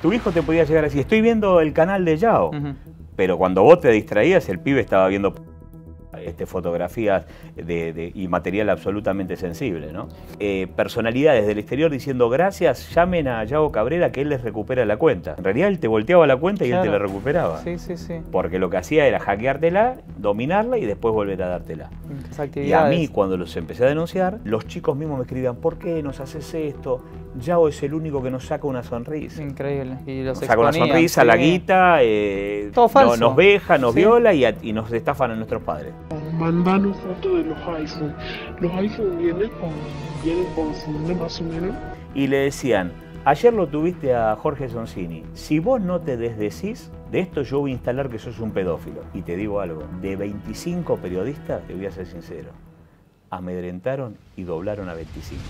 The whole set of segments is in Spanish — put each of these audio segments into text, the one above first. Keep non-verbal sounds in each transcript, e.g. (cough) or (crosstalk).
Tu hijo te podía llegar así. estoy viendo el canal de Yao, pero cuando vos te distraías, el pibe estaba viendo este, fotografías de, y material absolutamente sensible. Eh, personalidades del exterior diciendo gracias, llamen a Yao Cabrera que él les recupera la cuenta. En realidad él te volteaba la cuenta y él te la recuperaba. Sí, sí, sí. Porque lo que hacía era hackeártela, dominarla y después volver a dártela. Y a mí, cuando los empecé a denunciar, los chicos mismos me escribían, ¿por qué nos haces esto? Yao es el único que nos saca una sonrisa. Increíble. Y los saca una sonrisa, la guita, eh, nos veja, nos viola y, y nos estafan a nuestros padres. Mandando fotos de los iPhone. Los iPhone vienen con, vienen con más o menos. Y le decían, ayer lo tuviste a Jorge Soncini, si vos no te desdecís, de esto yo voy a instalar que sos un pedófilo. Y te digo algo, de 25 periodistas, te voy a ser sincero, amedrentaron y doblaron a 25.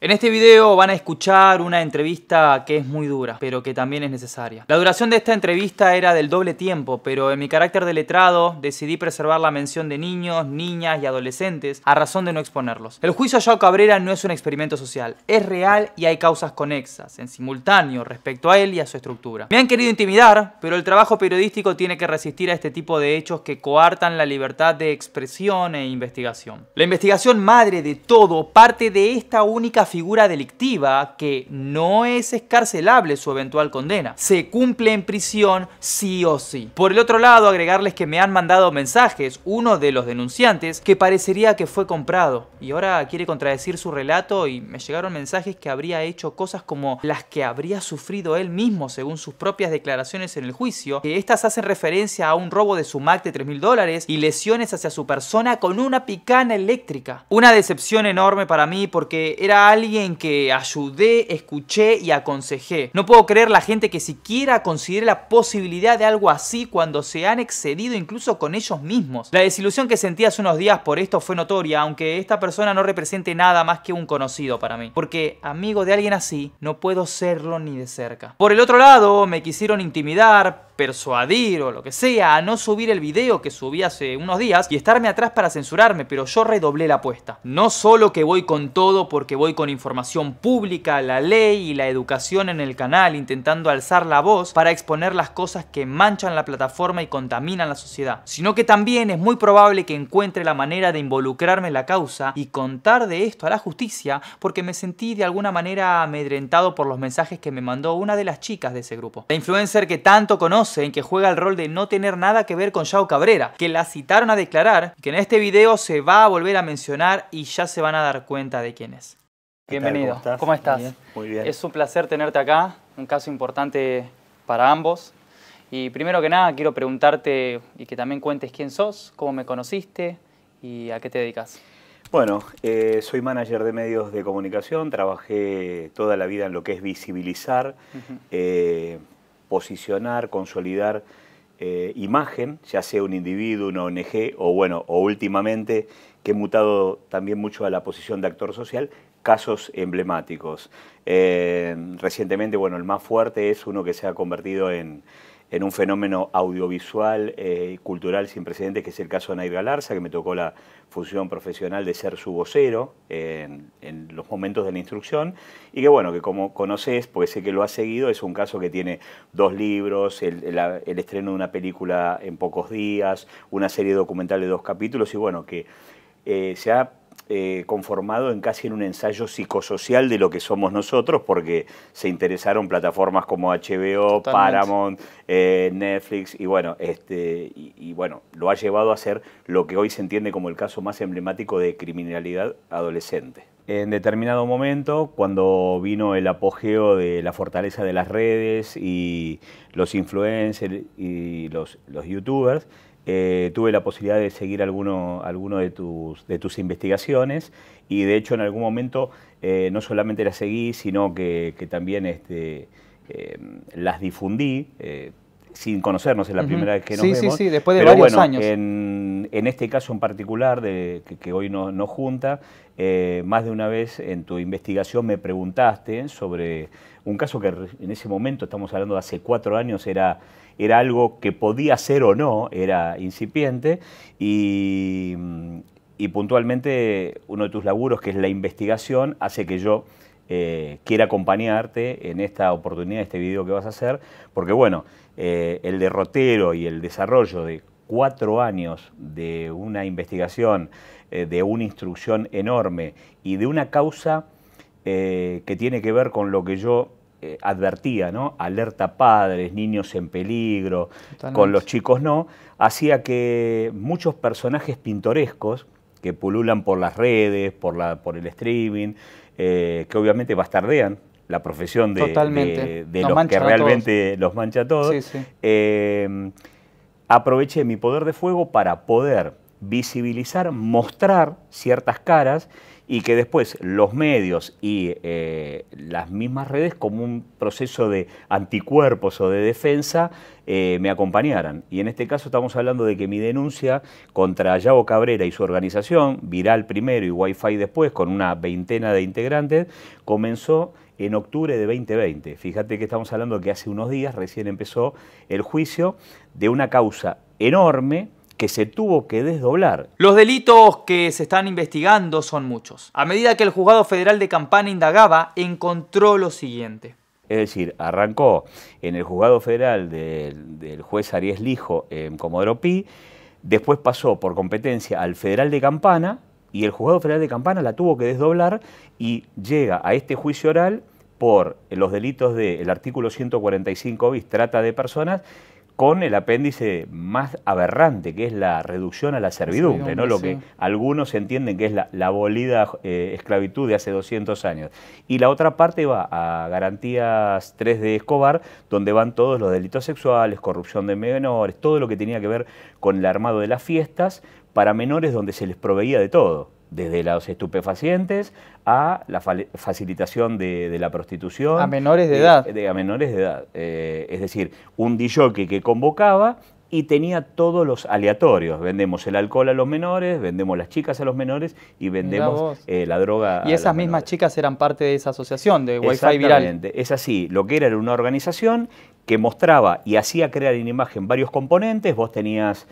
En este video van a escuchar una entrevista que es muy dura, pero que también es necesaria. La duración de esta entrevista era del doble tiempo, pero en mi carácter de letrado decidí preservar la mención de niños, niñas y adolescentes a razón de no exponerlos. El juicio a Yao Cabrera no es un experimento social, es real y hay causas conexas, en simultáneo, respecto a él y a su estructura. Me han querido intimidar, pero el trabajo periodístico tiene que resistir a este tipo de hechos que coartan la libertad de expresión e investigación. La investigación madre de todo parte de esta única figura delictiva que no es escarcelable su eventual condena. Se cumple en prisión sí o sí. Por el otro lado, agregarles que me han mandado mensajes, uno de los denunciantes, que parecería que fue comprado y ahora quiere contradecir su relato y me llegaron mensajes que habría hecho cosas como las que habría sufrido él mismo según sus propias declaraciones en el juicio, que estas hacen referencia a un robo de su Mac de 3000 dólares y lesiones hacia su persona con una picana eléctrica. Una decepción enorme para mí porque era alguien que ayudé, escuché y aconsejé. No puedo creer la gente que siquiera considere la posibilidad de algo así cuando se han excedido incluso con ellos mismos. La desilusión que sentí hace unos días por esto fue notoria, aunque esta persona no represente nada más que un conocido para mí. Porque amigo de alguien así, no puedo serlo ni de cerca. Por el otro lado, me quisieron intimidar, persuadir o lo que sea a no subir el video que subí hace unos días y estarme atrás para censurarme, pero yo redoblé la apuesta. No solo que voy con todo porque voy con información pública, la ley y la educación en el canal, intentando alzar la voz para exponer las cosas que manchan la plataforma y contaminan la sociedad, sino que también es muy probable que encuentre la manera de involucrarme en la causa y contar de esto a la justicia porque me sentí de alguna manera amedrentado por los mensajes que me mandó una de las chicas de ese grupo. La influencer que tanto conocen, que juega el rol de no tener nada que ver con Yao Cabrera, que la citaron a declarar, que en este video se va a volver a mencionar y ya se van a dar cuenta de quién es. Bienvenido. ¿Cómo estás? Muy bien. Es un placer tenerte acá, un caso importante para ambos. Y primero que nada, quiero preguntarte y que también cuentes quién sos, cómo me conociste y a qué te dedicas. Bueno, eh, soy manager de medios de comunicación, trabajé toda la vida en lo que es visibilizar, eh, posicionar, consolidar eh, imagen, ya sea un individuo, una ONG o bueno, o últimamente que he mutado también mucho a la posición de actor social, casos emblemáticos. Eh, recientemente, bueno, el más fuerte es uno que se ha convertido en, un fenómeno audiovisual y eh, cultural sin precedentes, que es el caso de Nair Galarza, que me tocó la función profesional de ser su vocero en, los momentos de la instrucción, y que bueno, que como conoces, porque sé que lo ha seguido, es un caso que tiene dos libros, el, estreno de una película en pocos días, una serie documental de dos capítulos, y bueno, que eh, se ha eh, conformado en casi en un ensayo psicosocial de lo que somos nosotros, porque se interesaron plataformas como HBO, Paramount, eh, Netflix, y bueno, este, y, bueno, lo ha llevado a ser lo que hoy se entiende como el caso más emblemático de criminalidad adolescente. En determinado momento, cuando vino el apogeo de la fortaleza de las redes y los influencers y los youtubers, eh, tuve la posibilidad de seguir alguno, de, tus, de tus investigaciones y de hecho en algún momento eh, no solamente las seguí, sino que, también este, eh, las difundí sin conocernos, es la primera vez que nos vemos. Sí, sí, después de Pero varios años. En, en, este caso en particular, de, que, hoy nos junta, eh, más de una vez en tu investigación me preguntaste sobre un caso que en ese momento, estamos hablando de hace cuatro años, era, era algo que podía ser o no, era incipiente, y, y puntualmente uno de tus laburos, que es la investigación, hace que yo eh, acompañarte en esta oportunidad, en este video que vas a hacer, porque bueno, eh, el derrotero y el desarrollo de cuatro años de una investigación, eh, de una instrucción enorme y de una causa eh, que tiene que ver con lo que yo advertía, ¿no? Alerta padres, niños en peligro, con los chicos no, hacía que muchos personajes pintorescos que pululan por las redes, por, la, por el streaming, eh, que obviamente bastardean la profesión de, de, los que realmente los mancha todos. Eh, aproveché mi poder de fuego para poder visibilizar, mostrar ciertas caras y que después los medios y eh, las mismas redes como un proceso de anticuerpos o de defensa eh, me acompañaran. Y en este caso estamos hablando de que mi denuncia contra Yavo Cabrera y su organización, Viral primero y Wi-Fi después, con una veintena de integrantes, comenzó en octubre de 2020. Fíjate que estamos hablando que hace unos días recién empezó el juicio de una causa enorme que se tuvo que desdoblar. Los delitos que se están investigando son muchos. A medida que el juzgado federal de Campana indagaba, encontró lo siguiente. Es decir, arrancó en el juzgado federal del, juez Arias Lijo en Comodoro Pi, después pasó por competencia al federal de Campana y el juzgado federal de Campana la tuvo que desdoblar y llega a este juicio oral por los delitos del artículo 145 bis, trata de personas, con el apéndice más aberrante, que es la reducción a la servidumbre, ¿no? lo que algunos entienden que es la, abolida eh, esclavitud de hace 200 años. Y la otra parte va a garantías 3 de Escobar, donde van todos los delitos sexuales, corrupción de menores, todo lo que tenía que ver con el armado de las fiestas para menores donde se les proveía de todo desde los estupefacientes a la facilitación de, la prostitución. A menores de, edad. Eh, a menores de edad. Eh, es decir, un dijoque que convocaba y tenía todos los aleatorios. Vendemos el alcohol a los menores, vendemos las chicas a los menores y vendemos eh, la droga y menores. Y esas mismas chicas eran parte de esa asociación de Wi-Fi Viral. Es así, lo que era era una organización que mostraba y hacía crear en imagen varios componentes. Vos tenías...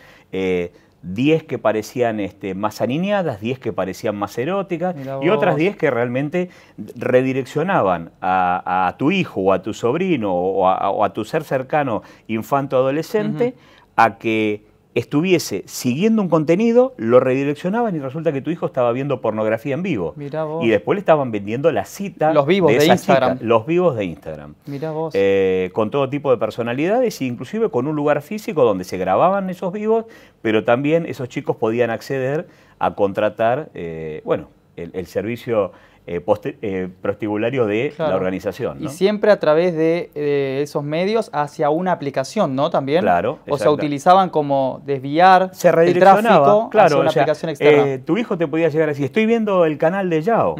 10 que parecían este, más aniñadas, 10 que parecían más eróticas y otras 10 que realmente redireccionaban a, tu hijo o a tu sobrino o a, tu ser cercano infanto-adolescente a que estuviese siguiendo un contenido, lo redireccionaban y resulta que tu hijo estaba viendo pornografía en vivo. Y después le estaban vendiendo la cita. Los vivos de, Instagram. los vivos de Instagram. vos. Eh, con todo tipo de personalidades, inclusive con un lugar físico donde se grababan esos vivos, pero también esos chicos podían acceder a contratar, eh, bueno, el servicio eh, eh, prostibulario de la organización. Y siempre a través de, eh, esos medios hacia una aplicación, ¿no? También. Claro. O sea, utilizaban como desviar Se el tráfico claro, una aplicación externa. Eh, tu hijo te podía llegar así estoy viendo el canal de Yao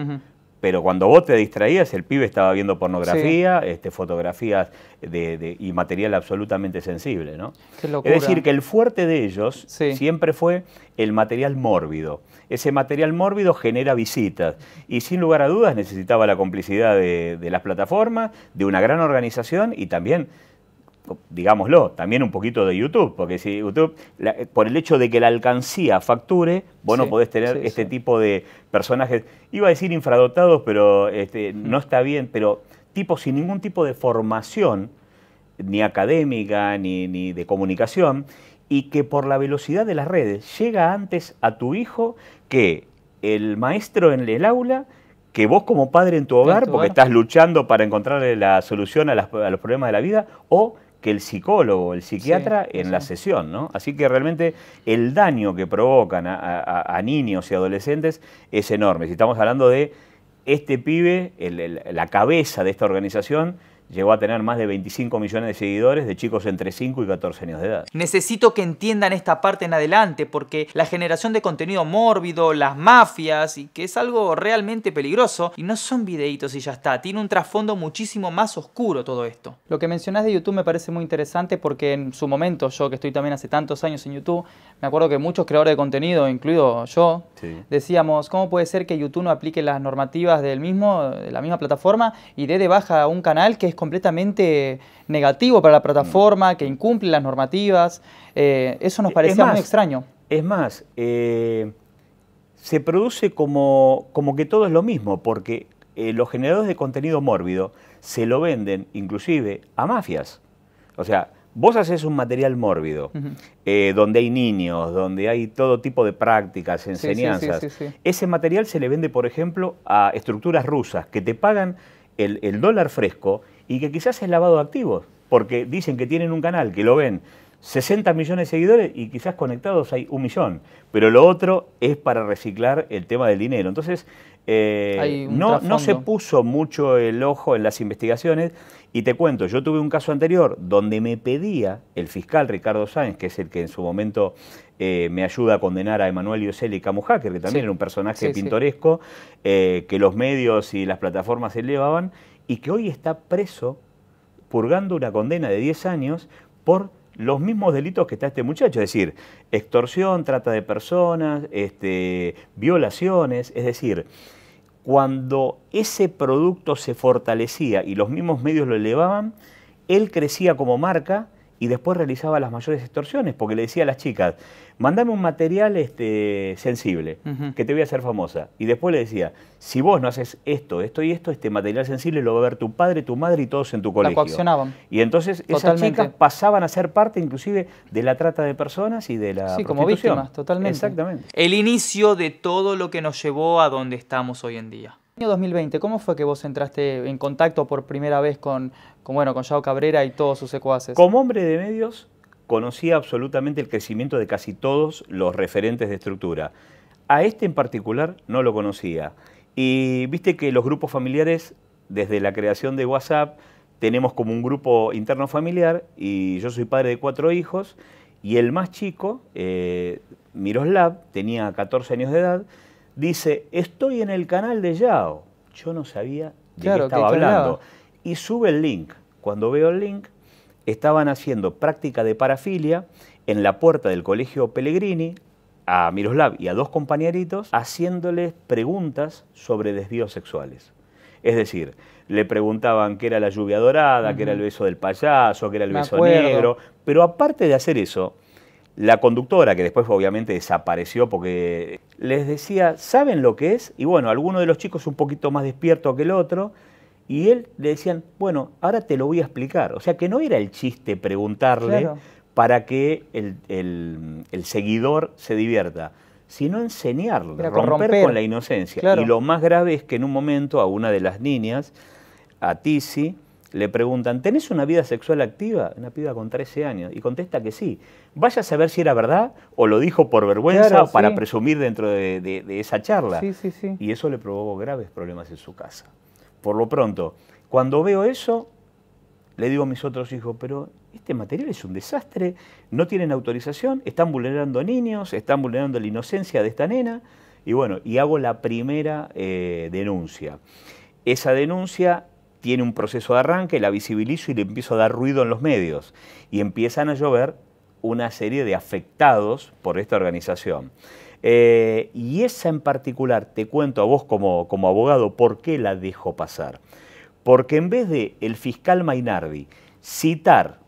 pero cuando vos te distraías, el pibe estaba viendo pornografía, este, fotografías de, y material absolutamente sensible, ¿no? es decir, que el fuerte de ellos siempre fue el material mórbido. Ese material mórbido genera visitas y sin lugar a dudas necesitaba la complicidad de, de las plataformas, de una gran organización y también digámoslo, también un poquito de YouTube, porque si YouTube, eh, por el hecho de que la alcancía facture, vos no podés tener este tipo de personajes, iba a decir infradotados, pero este, no está bien, pero tipo sin ningún tipo de formación, ni académica, ni, de comunicación, y que por la velocidad de las redes llega antes a tu hijo que el maestro en el aula, que vos como padre en tu hogar, porque estás luchando para encontrarle la solución a, a, los problemas de la vida, o que el psicólogo, el psiquiatra en la sesión, ¿no? Así que realmente el daño que provocan a, niños y adolescentes es enorme. Si estamos hablando de este pibe, la cabeza de esta organización, Llegó a tener más de 25 millones de seguidores de chicos entre 5 y 14 años de edad. Necesito que entiendan esta parte en adelante porque la generación de contenido mórbido, las mafias, y que es algo realmente peligroso, y no son videitos y ya está, tiene un trasfondo muchísimo más oscuro todo esto. Lo que mencionás de YouTube me parece muy interesante porque en su momento, yo que estoy también hace tantos años en YouTube, me acuerdo que muchos creadores de contenido, incluido yo, decíamos, ¿cómo puede ser que YouTube no aplique las normativas del mismo, de la misma plataforma y dé de baja a un canal que es completamente negativo para la plataforma, que incumple las normativas. Eh, eso nos parece muy extraño. Es más, eh, se produce como, como que todo es lo mismo, porque eh, los generadores de contenido mórbido se lo venden inclusive a mafias. O sea, vos haces un material mórbido, donde hay niños, donde hay todo tipo de prácticas, enseñanzas. Ese material se le vende, por ejemplo, a estructuras rusas que te pagan el, el dólar fresco y que quizás es lavado de activos, porque dicen que tienen un canal, que lo ven 60 millones de seguidores y quizás conectados hay un millón, pero lo otro es para reciclar el tema del dinero. Entonces, eh, no, no se puso mucho el ojo en las investigaciones y te cuento, yo tuve un caso anterior donde me pedía el fiscal Ricardo Sáenz, que es el que en su momento eh, me ayuda a condenar a Emanuel Yoseli Camujáquer, que también era un personaje pintoresco, eh, que los medios y las plataformas elevaban, y que hoy está preso purgando una condena de 10 años por los mismos delitos que está este muchacho, es decir, extorsión, trata de personas, este, violaciones, es decir, cuando ese producto se fortalecía y los mismos medios lo elevaban, él crecía como marca y después realizaba las mayores extorsiones, porque le decía a las chicas, mandame un material este, sensible, que te voy a hacer famosa. Y después le decía, si vos no haces esto, esto y esto, este material sensible lo va a ver tu padre, tu madre y todos en tu colegio. La coaccionaban. Y entonces esas chicas pasaban a ser parte inclusive de la trata de personas y de la Sí, como víctimas, totalmente. Exactamente. El inicio de todo lo que nos llevó a donde estamos hoy en día año 2020, ¿cómo fue que vos entraste en contacto por primera vez con, con, bueno, con Yao Cabrera y todos sus secuaces? Como hombre de medios, conocía absolutamente el crecimiento de casi todos los referentes de estructura. A este en particular no lo conocía. Y viste que los grupos familiares, desde la creación de WhatsApp, tenemos como un grupo interno familiar y yo soy padre de cuatro hijos y el más chico, eh, Miroslav, tenía 14 años de edad dice, estoy en el canal de Yao. Yo no sabía de qué estaba hablando. Y sube el link. Cuando veo el link, estaban haciendo práctica de parafilia en la puerta del colegio Pellegrini a Miroslav y a dos compañeritos haciéndoles preguntas sobre desvíos sexuales. Es decir, le preguntaban qué era la lluvia dorada, qué era el beso del payaso, qué era el beso negro. Pero aparte de hacer eso, la conductora, que después obviamente desapareció porque les decía, ¿saben lo que es? Y bueno, alguno de los chicos un poquito más despierto que el otro, y él le decían, bueno, ahora te lo voy a explicar. O sea que no era el chiste preguntarle para que el, el, seguidor se divierta, sino enseñarle, romper, con la inocencia. Y lo más grave es que en un momento a una de las niñas, a Tizi, le preguntan, ¿tenés una vida sexual activa? Una piba con 13 años. Y contesta que sí. Vaya a saber si era verdad o lo dijo por vergüenza o para presumir dentro de, esa charla. Sí, sí, y eso le provocó graves problemas en su casa. Por lo pronto, cuando veo eso, le digo a mis otros hijos, pero este material es un desastre, no tienen autorización, están vulnerando niños, están vulnerando la inocencia de esta nena. Y bueno, y hago la primera eh, denuncia. Esa denuncia tiene un proceso de arranque, la visibilizo y le empiezo a dar ruido en los medios. Y empiezan a llover una serie de afectados por esta organización. Eh, y esa en particular, te cuento a vos como, abogado, ¿por qué la dejo pasar? Porque en vez de el fiscal Mainardi citar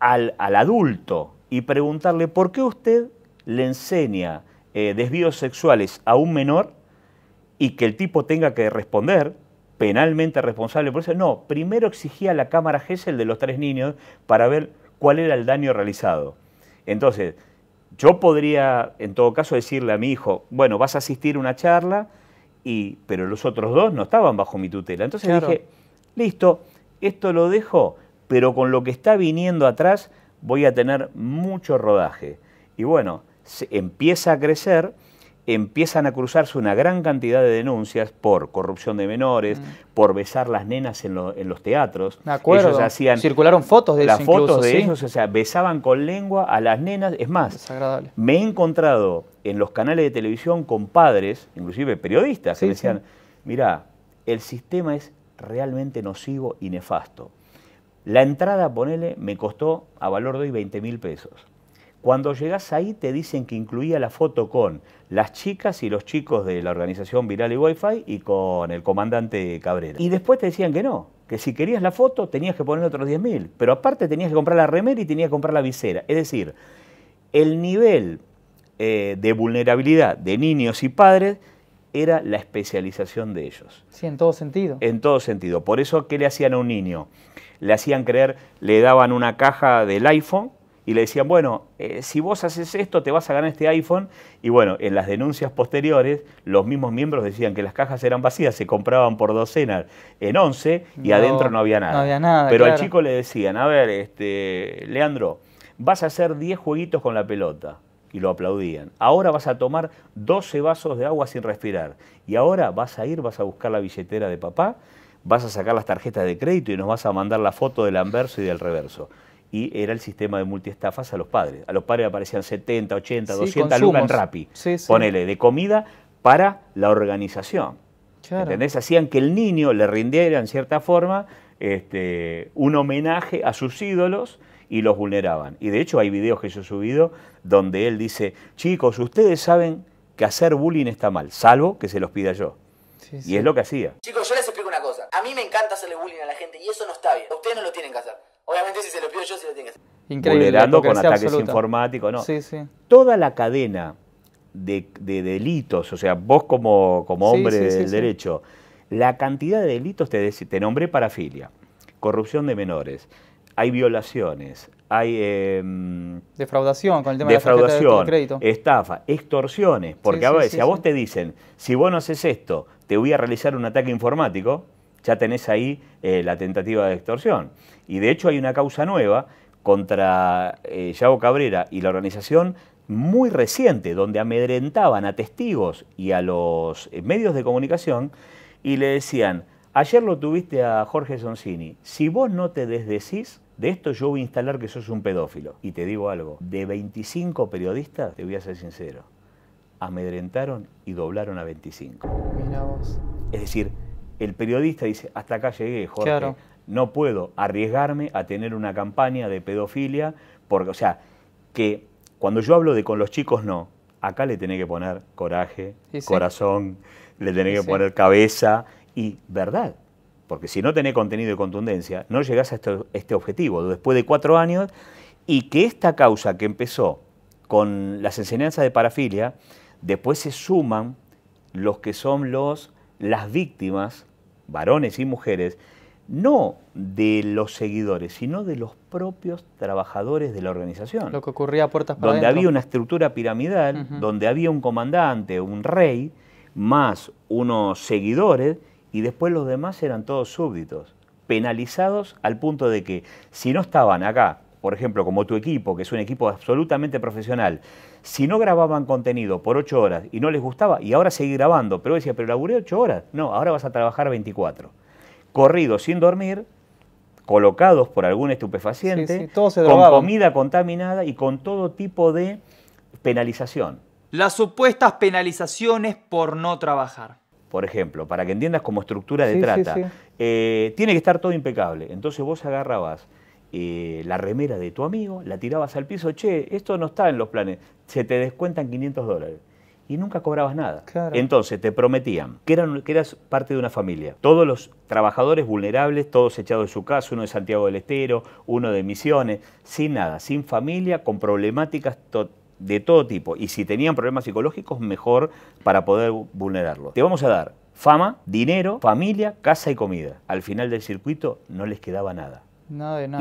al, adulto y preguntarle por qué usted le enseña eh, desvíos sexuales a un menor y que el tipo tenga que responder, penalmente responsable por eso. No, primero exigía a la cámara Gesell de los tres niños para ver cuál era el daño realizado. Entonces, yo podría, en todo caso, decirle a mi hijo, bueno, vas a asistir a una charla, y, pero los otros dos no estaban bajo mi tutela. Entonces dije, listo, esto lo dejo, pero con lo que está viniendo atrás voy a tener mucho rodaje. Y bueno, se empieza a crecer empiezan a cruzarse una gran cantidad de denuncias por corrupción de menores, mm. por besar las nenas en, los teatros. acuerdo. Ellos hacían circularon fotos de las fotos de ellos, o sea, besaban con lengua a las nenas. Es más, me he encontrado en los canales de televisión con padres, inclusive periodistas, que decían, mira, el sistema es realmente nocivo y nefasto. La entrada, ponele, me costó a valor de hoy 20 mil pesos. Cuando llegas ahí te dicen que incluía la foto con las chicas y los chicos de la organización Viral y Wi-Fi y con el comandante Cabrera. Y después te decían que no, que si querías la foto tenías que poner otros 10.000, pero aparte tenías que comprar la remera y tenías que comprar la visera. Es decir, el nivel eh, de vulnerabilidad de niños y padres era la especialización de ellos. Sí, en todo sentido. En todo sentido. Por eso, ¿qué le hacían a un niño? Le hacían creer, le daban una caja del iPhone y le decían, bueno, eh, si vos haces esto te vas a ganar este iPhone. Y bueno, en las denuncias posteriores, los mismos miembros decían que las cajas eran vacías, se compraban por docenas en 11 y adentro no había nada. No había nada Pero al chico le decían, a ver, este, Leandro, vas a hacer 10 jueguitos con la pelota. Y lo aplaudían. Ahora vas a tomar 12 vasos de agua sin respirar. Y ahora vas a ir, vas a buscar la billetera de papá vas a sacar las tarjetas de crédito y nos vas a mandar la foto del anverso y del reverso y era el sistema de multiestafas a los padres. A los padres aparecían 70, 80, 200 alumnos en Rappi. Ponele, de comida para la organización. ¿Entendés? Hacían que el niño le rindiera, en cierta forma, este, un homenaje a sus ídolos y los vulneraban. Y de hecho hay videos que yo he subido donde él dice, chicos, ustedes saben que hacer bullying está mal, salvo que se los pida yo. y es lo que hacía. Chicos, yo les explico una cosa. A mí me encanta hacerle bullying a la gente y eso no está bien. Ustedes no lo tienen que hacer. Obviamente si se lo pido yo, se lo tiene que hacer. Increíble. Vulnerando con ataques informáticos, ¿no? Sí, sí. Toda la cadena de, delitos, o sea, vos como, como hombre del derecho, la cantidad de delitos te, te nombré parafilia, corrupción de menores, hay violaciones, hay... Em, defraudación con el tema de la de crédito. Estafa, extorsiones, porque a veces a vos te dicen, si vos no haces esto, te voy a realizar un ataque informático, ya tenés ahí eh, la tentativa de extorsión. Y de hecho hay una causa nueva contra eh, Yago Cabrera y la organización muy reciente, donde amedrentaban a testigos y a los eh, medios de comunicación y le decían, ayer lo tuviste a Jorge Zonsini si vos no te desdecís, de esto yo voy a instalar que sos un pedófilo. Y te digo algo, de 25 periodistas, te voy a ser sincero, amedrentaron y doblaron a 25. Es decir, el periodista dice, hasta acá llegué, Jorge, no puedo arriesgarme a tener una campaña de pedofilia, porque, o sea, que cuando yo hablo de con los chicos no, acá le tenés que poner coraje, corazón, le tenés que poner cabeza y verdad. Porque si no tenés contenido de contundencia, no llegás a este objetivo. Después de cuatro años, y que esta causa que empezó con las enseñanzas de parafilia, después se suman los que son los las víctimas, varones y mujeres, no de los seguidores, sino de los propios trabajadores de la organización. Lo que ocurría a puertas para Donde había una estructura piramidal, donde había un comandante, un rey, más unos seguidores, y después los demás eran todos súbditos, penalizados al punto de que si no estaban acá por ejemplo, como tu equipo, que es un equipo absolutamente profesional, si no grababan contenido por ocho horas y no les gustaba, y ahora seguí grabando, pero decía, pero laburé ocho horas. No, ahora vas a trabajar 24. Corrido sin dormir, colocados por algún estupefaciente, con comida contaminada y con todo tipo de penalización. Las supuestas penalizaciones por no trabajar por ejemplo, para que entiendas como estructura de trata, eh, tiene que estar todo impecable. Entonces vos agarrabas eh, la remera de tu amigo, la tirabas al piso, che, esto no está en los planes, se te descuentan 500 dólares. Y nunca cobrabas nada. Entonces te prometían que, eras parte de una familia. Todos los trabajadores vulnerables, todos echados de su casa, uno de Santiago del Estero, uno de Misiones, sin nada, sin familia, con problemáticas de todo tipo y si tenían problemas psicológicos, mejor para poder vulnerarlo Te vamos a dar fama, dinero, familia, casa y comida. Al final del circuito no les quedaba nada. Y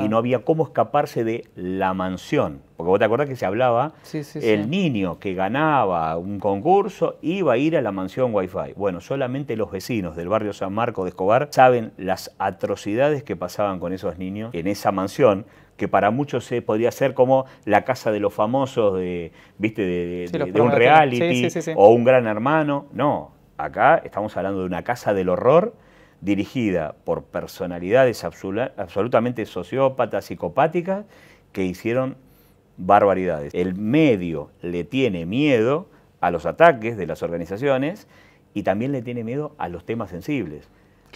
no había cómo escaparse de la mansión. Porque vos te acordás que se hablaba, el niño que ganaba un concurso iba a ir a la mansión Wi-Fi. Bueno, solamente los vecinos del barrio San Marco de Escobar saben las atrocidades que pasaban con esos niños en esa mansión que para muchos se podría ser como la casa de los famosos de, ¿viste? de un reality o un gran hermano. No, acá estamos hablando de una casa del horror dirigida por personalidades absolutamente sociópatas, psicopáticas, que hicieron barbaridades. El medio le tiene miedo a los ataques de las organizaciones y también le tiene miedo a los temas sensibles.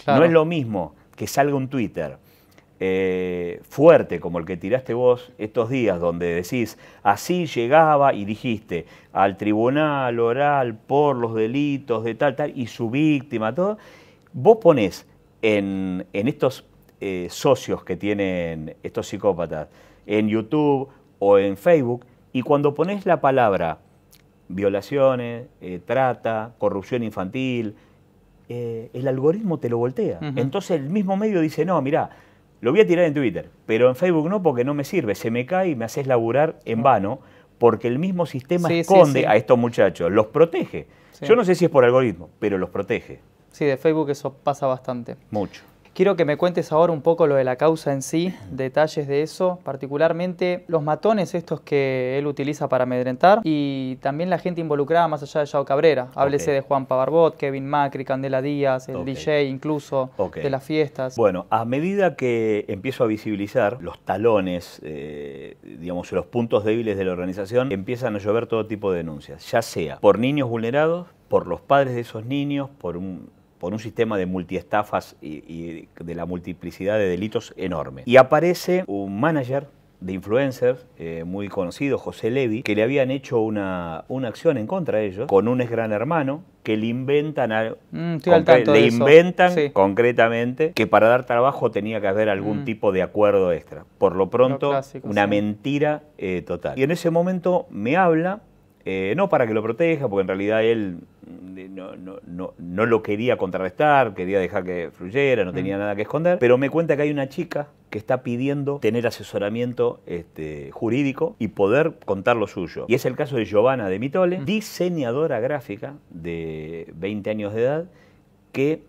No es lo mismo que salga un Twitter eh, fuerte como el que tiraste vos estos días, donde decís, así llegaba y dijiste al tribunal oral por los delitos de tal, tal, y su víctima, todo, Vos pones en, estos eh, socios que tienen estos psicópatas en YouTube o en Facebook y cuando pones la palabra violaciones, eh, trata, corrupción infantil, eh, el algoritmo te lo voltea. Entonces el mismo medio dice, no, mirá, lo voy a tirar en Twitter, pero en Facebook no porque no me sirve, se me cae y me haces laburar en vano porque el mismo sistema esconde a estos muchachos, los protege. Yo no sé si es por algoritmo, pero los protege. Sí, de Facebook eso pasa bastante. Mucho. Quiero que me cuentes ahora un poco lo de la causa en sí, detalles de eso, particularmente los matones estos que él utiliza para amedrentar y también la gente involucrada más allá de Yao Cabrera. Háblese de Juan Pavarbot, Kevin Macri, Candela Díaz, el DJ incluso, de las fiestas. Bueno, a medida que empiezo a visibilizar los talones, eh, digamos, los puntos débiles de la organización, empiezan a llover todo tipo de denuncias, ya sea por niños vulnerados, por los padres de esos niños, por un por un sistema de multiestafas y, de la multiplicidad de delitos enorme. Y aparece un manager de influencers eh, muy conocido, José Levy, que le habían hecho una, una acción en contra de ellos con un ex gran hermano que le inventan algo. Mm, le inventan concretamente que para dar trabajo tenía que haber algún mm. tipo de acuerdo extra. Por lo pronto, una mentira eh, total. Y en ese momento me habla eh, no para que lo proteja, porque en realidad él mm, no, lo quería contrarrestar, quería dejar que fluyera, no mm. tenía nada que esconder, pero me cuenta que hay una chica que está pidiendo tener asesoramiento este, jurídico y poder contar lo suyo. Y es el caso de Giovanna de Mitole, mm. diseñadora gráfica de 20 años de edad, que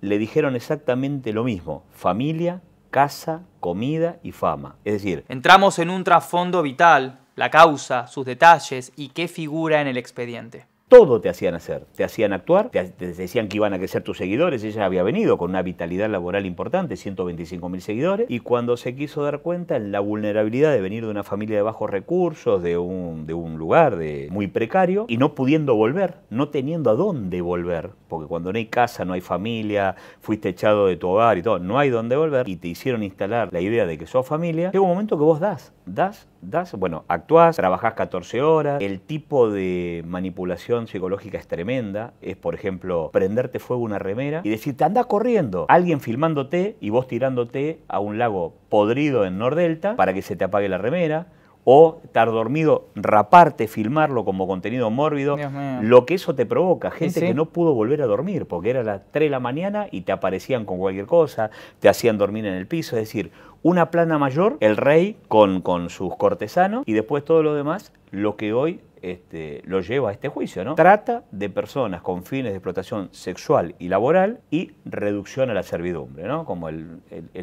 le dijeron exactamente lo mismo, familia, casa, comida y fama. Es decir, entramos en un trasfondo vital la causa, sus detalles y qué figura en el expediente. Todo te hacían hacer, te hacían actuar, te, decían que iban a crecer tus seguidores, ella había venido con una vitalidad laboral importante, 125 mil seguidores, y cuando se quiso dar cuenta en la vulnerabilidad de venir de una familia de bajos recursos, de un, lugar de, muy precario, y no pudiendo volver, no teniendo a dónde volver, porque cuando no hay casa, no hay familia, fuiste echado de tu hogar y todo, no hay dónde volver, y te hicieron instalar la idea de que sos familia, llega un momento que vos das, das, das, bueno, actuás, trabajás 14 horas, el tipo de manipulación psicológica es tremenda, es por ejemplo prenderte fuego una remera y decirte anda corriendo, alguien filmándote y vos tirándote a un lago podrido en Nordelta para que se te apague la remera, o estar dormido, raparte, filmarlo como contenido mórbido, lo que eso te provoca, gente que no pudo volver a dormir porque era las 3 de la mañana y te aparecían con cualquier cosa, te hacían dormir en el piso, es decir, una plana mayor, el rey con, con sus cortesanos y después todo lo demás, lo que hoy este, lo lleva a este juicio, ¿no? Trata de personas con fines de explotación sexual y laboral y reducción a la servidumbre, ¿no? Como el,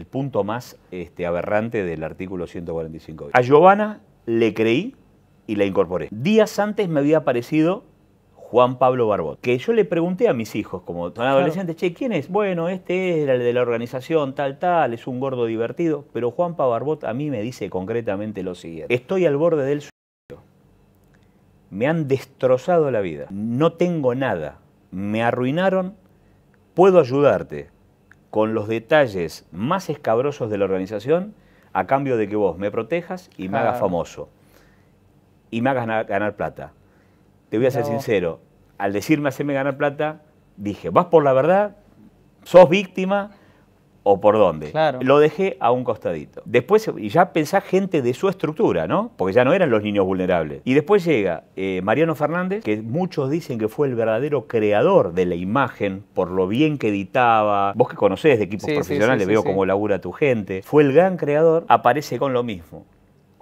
punto más este, aberrante del artículo 145. A Giovanna le creí y la incorporé. Días antes me había aparecido Juan Pablo Barbot, que yo le pregunté a mis hijos, como adolescentes, che, ¿quién es? Bueno, este es el de la organización tal, tal, es un gordo divertido, pero Juan Pablo Barbot a mí me dice concretamente lo siguiente, estoy al borde del suicidio, me han destrozado la vida, no tengo nada, me arruinaron, puedo ayudarte con los detalles más escabrosos de la organización a cambio de que vos me protejas y me hagas famoso y me hagas ganar plata te voy a ser sincero, al decirme hacerme ganar plata, dije, ¿vas por la verdad? ¿Sos víctima? ¿O por dónde? Claro. Lo dejé a un costadito. Después, y ya pensá gente de su estructura, ¿no? Porque ya no eran los niños vulnerables. Y después llega eh, Mariano Fernández, que muchos dicen que fue el verdadero creador de la imagen, por lo bien que editaba. Vos que conocés de equipos profesionales, veo cómo labura tu gente. Fue el gran creador, aparece con lo mismo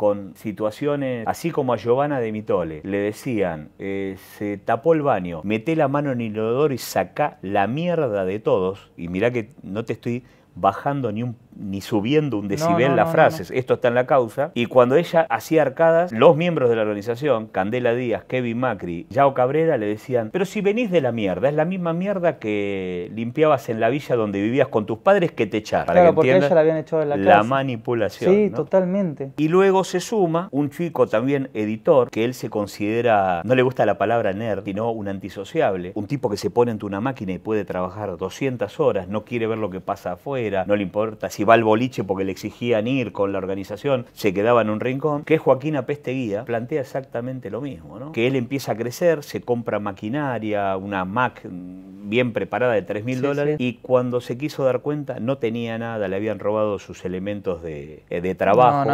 con situaciones, así como a Giovanna de Mitole, le decían, eh, se tapó el baño, meté la mano en el inodoro y saca la mierda de todos, y mirá que no te estoy bajando ni, un, ni subiendo un decibel las frases. Esto está en la causa. Y cuando ella hacía arcadas, los miembros de la organización, Candela Díaz, Kevin Macri, Yao Cabrera, le decían, pero si venís de la mierda, es la misma mierda que limpiabas en la villa donde vivías con tus padres que te echaron. la habían echado la La manipulación. Sí, totalmente. Y luego se suma un chico también editor, que él se considera, no le gusta la palabra nerd, sino un antisociable, un tipo que se pone en una máquina y puede trabajar 200 horas, no quiere ver lo que pasa afuera no le importa si va al boliche porque le exigían ir con la organización, se quedaba en un rincón, que Joaquín Apesteguía plantea exactamente lo mismo, que él empieza a crecer, se compra maquinaria, una Mac bien preparada de 3 mil dólares y cuando se quiso dar cuenta no tenía nada, le habían robado sus elementos de, eh, trabajo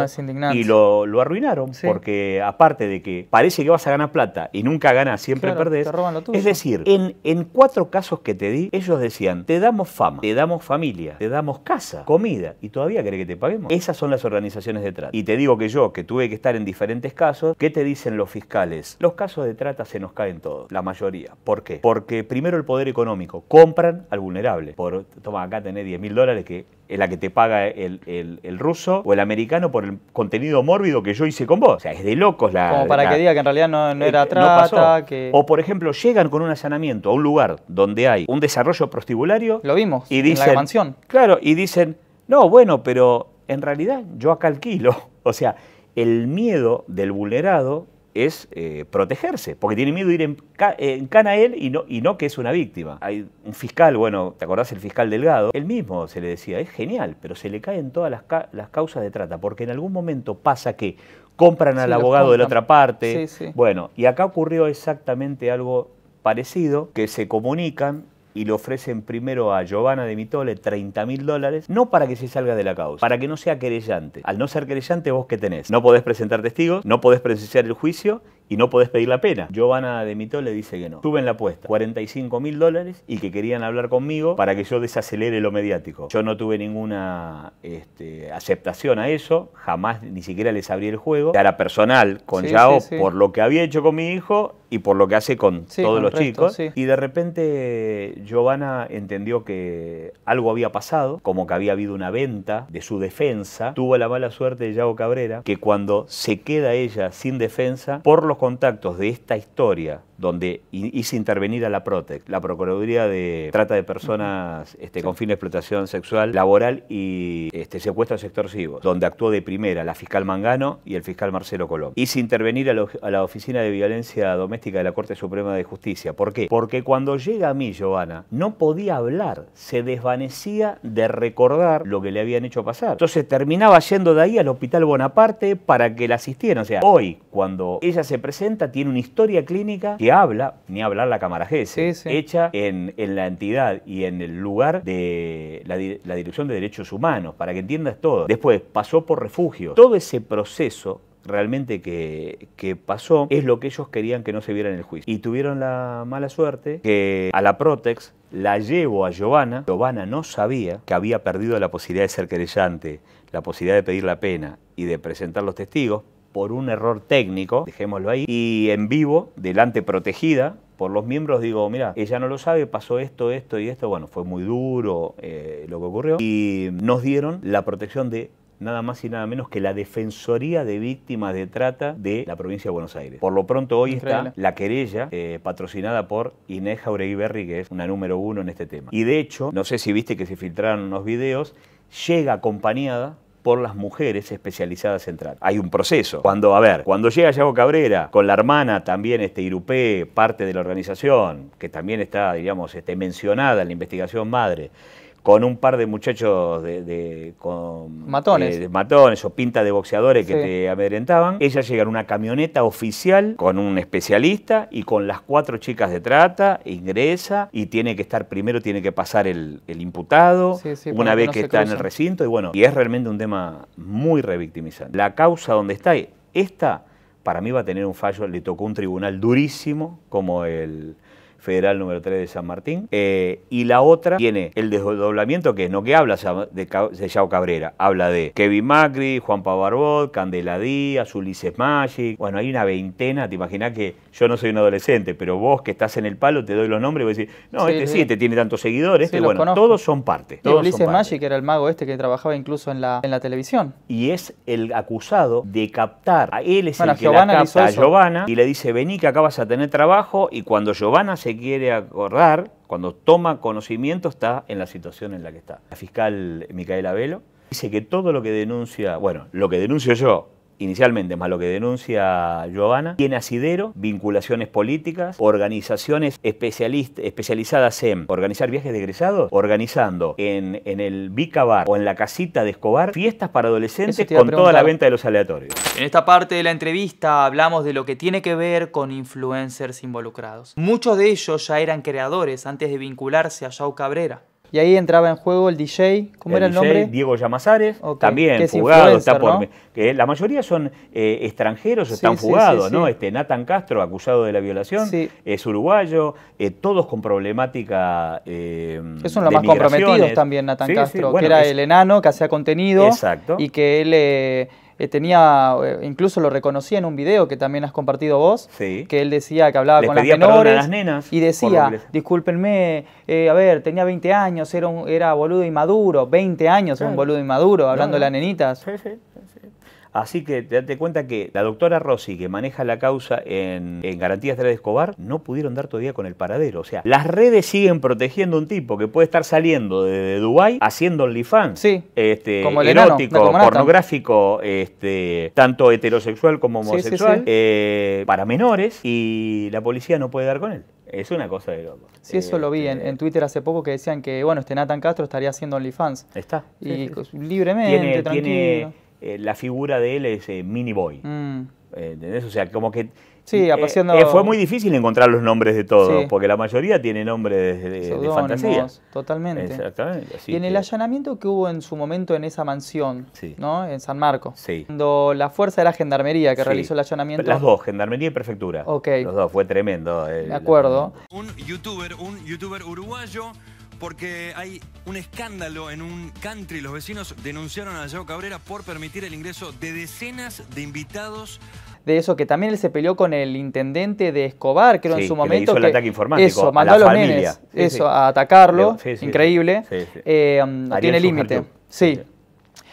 y lo, arruinaron porque aparte de que parece que vas a ganar plata y nunca ganas, siempre perdés, es decir, en, en cuatro casos que te di, ellos decían, te damos fama, te damos familia, te damos damos casa, comida, y todavía querés que te paguemos. Esas son las organizaciones de trata. Y te digo que yo, que tuve que estar en diferentes casos, ¿qué te dicen los fiscales? Los casos de trata se nos caen todos, la mayoría. ¿Por qué? Porque primero el poder económico, compran al vulnerable. Por, toma, acá tenés 10 mil dólares que es la que te paga el, ruso o el americano por el contenido mórbido que yo hice con vos. O sea, es de locos la... Como para que diga que en realidad no, eh, era trata, O por ejemplo, llegan con un allanamiento a un lugar donde hay un desarrollo prostibulario... Lo vimos, y dicen, en la mansión. Claro, y dicen, no, bueno, pero en realidad yo acá alquilo. (laughs) O sea, el miedo del vulnerado es eh, protegerse, porque tiene miedo de ir en, cana a él y no, y no que es una víctima. Hay un fiscal, bueno, ¿te acordás el fiscal Delgado? Él mismo se le decía, es genial, pero se le caen todas las, causas de trata, porque en algún momento pasa que compran al abogado de la otra parte. Bueno, y acá ocurrió exactamente algo parecido, que se comunican y le ofrecen primero a Giovanna de Mitole 30 mil dólares, no para que se salga de la causa, para que no sea querellante. Al no ser querellante, vos qué tenés, no podés presentar testigos, no podés presenciar el juicio y no podés pedir la pena. Giovanna de Mito le dice que no. Tuve en la apuesta, 45 mil dólares y que querían hablar conmigo para que yo desacelere lo mediático. Yo no tuve ninguna este, aceptación a eso, jamás ni siquiera les abrí el juego. Era personal con Yao por lo que había hecho con mi hijo y por lo que hace con todos los chicos. Y de repente Giovanna entendió que algo había pasado, como que había habido una venta de su defensa. Tuvo la mala suerte de Yao Cabrera que cuando se queda ella sin defensa, por los contactos de esta historia, donde hice intervenir a la PROTEC, la Procuraduría de Trata de Personas este, con fin de explotación sexual, laboral y este, secuestros extorsivos, donde actuó de primera la fiscal Mangano y el fiscal Marcelo Colón. Hice intervenir a, la Oficina de Violencia Doméstica de la Corte Suprema de Justicia. ¿Por qué? Porque cuando llega a mí, Giovanna, no podía hablar, se desvanecía de recordar lo que le habían hecho pasar. Entonces terminaba yendo de ahí al Hospital Bonaparte para que la asistieran. O sea, hoy, cuando ella se presenta, presenta tiene una historia clínica que habla, ni hablar la cámara hecha en, la entidad y en el lugar de la, Dirección de Derechos Humanos, para que entiendas todo. Después pasó por refugio. Todo ese proceso realmente que, que, pasó es lo que ellos querían que no se viera en el juicio. Y tuvieron la mala suerte que a la Protex la llevo a Giovanna. Giovanna no sabía que había perdido la posibilidad de ser querellante, la posibilidad de pedir la pena y de presentar los testigos por un error técnico, dejémoslo ahí, y en vivo, delante protegida, por los miembros digo, mira, ella no lo sabe, pasó esto, esto y esto. Bueno, fue muy duro eh, lo que ocurrió. Y nos dieron la protección de nada más y nada menos que la Defensoría de Víctimas de Trata de la provincia de Buenos Aires. Por lo pronto hoy está la querella eh, patrocinada por Inés Jauregui Berri, que es una número uno en este tema. Y de hecho, no sé si viste que se filtraron unos videos, llega acompañada por las mujeres especializadas en Hay un proceso. Cuando, a ver, cuando llega Yago Cabrera con la hermana, también este Irupé, parte de la organización, que también está, digamos, este, mencionada en la investigación madre, con un par de muchachos de, matones. Eh, matones o pintas de boxeadores que te amedrentaban. Ella llega en una camioneta oficial con un especialista y con las cuatro chicas de trata, ingresa y tiene que estar primero, tiene que pasar el, imputado, una vez que está en el recinto y bueno, y es realmente un tema muy revictimizante. La causa donde está, esta para mí va a tener un fallo, le tocó un tribunal durísimo como el Federal número 3 de San Martín. Eh, y la otra tiene el desdoblamiento que es no que habla de, de Cabrera, habla de Kevin Macri, Juan Pablo Candela Díaz, Ulises Magic. Bueno, hay una veintena, te imaginas que yo no soy un adolescente, pero vos que estás en el palo te doy los nombres y vos decís, no, este sí, este tiene tantos seguidores, bueno, todos son parte. Ulises Magic era el mago este que trabajaba incluso en la, en la televisión. Y es el acusado de captar, a él es que a Giovanna y le dice, vení que acá vas a tener trabajo y cuando Giovanna se quiere acordar, cuando toma conocimiento, está en la situación en la que está. La fiscal Micaela Velo dice que todo lo que denuncia, bueno, lo que denuncio yo, inicialmente, más lo que denuncia Giovanna, tiene asidero, vinculaciones políticas, organizaciones especializadas en organizar viajes de egresados, organizando en, el Bicabar o en la casita de Escobar fiestas para adolescentes con toda la venta de los aleatorios. En esta parte de la entrevista hablamos de lo que tiene que ver con influencers involucrados. Muchos de ellos ya eran creadores antes de vincularse a Yao Cabrera. Y ahí entraba en juego el DJ, ¿cómo era el nombre? Diego Llamazares, también fugado, que la mayoría son eh, extranjeros están jugados, fugados, ¿no? Este Nathan Castro, acusado de la violación, es uruguayo, eh, todos con problemática. Eh, es uno de los más comprometidos también, Nathan Castro, que era el enano que hacía contenido Exacto. y que él eh, eh, tenía, eh, incluso lo reconocí en un video que también has compartido vos, que él decía que hablaba con las menores y decía, discúlpenme, eh, a ver, tenía 20 años, era, un, era boludo inmaduro, 20 años era un boludo inmaduro, hablando de las nenitas. sí. Así que date cuenta que la doctora Rossi, que maneja la causa en, Garantías de la Escobar, no pudieron dar todavía con el paradero. O sea, las redes siguen protegiendo a un tipo que puede estar saliendo de, Dubái haciendo OnlyFans. Sí. Este, como el erótico, pornográfico, este, tanto heterosexual como homosexual, eh, para menores, y la policía no puede dar con él. Es una cosa de loco. Sí, eso lo vi en, eh, Twitter hace poco que decían que, bueno, este Nathan Castro estaría haciendo OnlyFans. Está. Y libremente, tranquilo. Eh, la figura de él es eh, Mini Boy. Mm. Eh, ¿Entendés? O sea, como que... Sí, apareciendo... fue muy difícil encontrar los nombres de todos, porque la mayoría tiene nombres de, fantasía. Totalmente. Exactamente. y en el allanamiento que hubo en su momento en esa mansión, ¿no? En San Marcos Sí. Cuando la fuerza de la gendarmería que realizó el allanamiento. Las dos, gendarmería y prefectura. Ok. Los dos, fue tremendo. de acuerdo. Un youtuber, un youtuber uruguayo porque hay un escándalo en un country. Los vecinos denunciaron a Yao Cabrera por permitir el ingreso de decenas de invitados de eso, que también él se peleó con el intendente de Escobar, creo en su momento. hizo el ataque informático. Eso, mandó a, los eso, a atacarlo. increíble. Eh, um, tiene límite. Sí.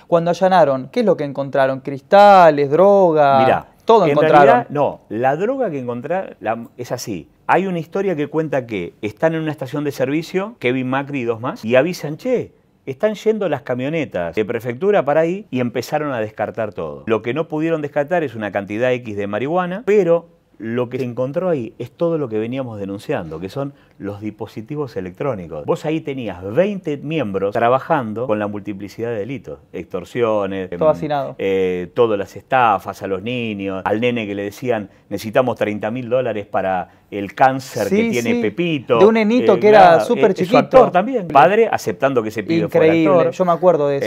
Cuando allanaron, ¿qué es lo que encontraron? Cristales, droga. Mirá, todo encontraron. no, la droga que encontraron es así. Hay una historia que cuenta que están en una estación de servicio, Kevin Macri y dos más, y avisan, che, están yendo las camionetas de prefectura para ahí y empezaron a descartar todo. Lo que no pudieron descartar es una cantidad X de marihuana, pero lo que se encontró ahí es todo lo que veníamos denunciando, que son los dispositivos electrónicos. Vos ahí tenías 20 miembros trabajando con la multiplicidad de delitos, extorsiones, todo em, eh, todas las estafas a los niños, al nene que le decían necesitamos 30 mil dólares para el cáncer que tiene Pepito. De un nenito eh, que era súper eh, eh, chiquito. también. Padre aceptando que se pide. Increíble. actor. Yo me acuerdo de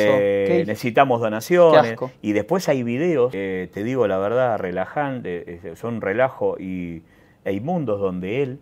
eso. necesitamos donaciones. Y después hay videos, te digo la verdad, relajantes, son relajo y hay e mundos donde él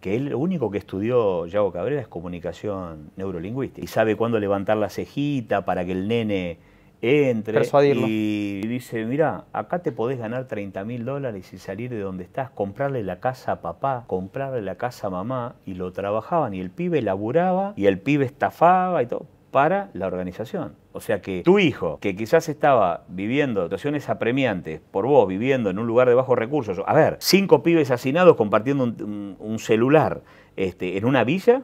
que él lo único que estudió Yago Cabrera es comunicación neurolingüística y sabe cuándo levantar la cejita para que el nene entre y dice, mira, acá te podés ganar 30 mil dólares y salir de donde estás, comprarle la casa a papá, comprarle la casa a mamá, y lo trabajaban, y el pibe laburaba, y el pibe estafaba y todo, para la organización. O sea que tu hijo, que quizás estaba viviendo situaciones apremiantes por vos, viviendo en un lugar de bajos recursos, a ver, cinco pibes asesinados compartiendo un, celular este, en una villa,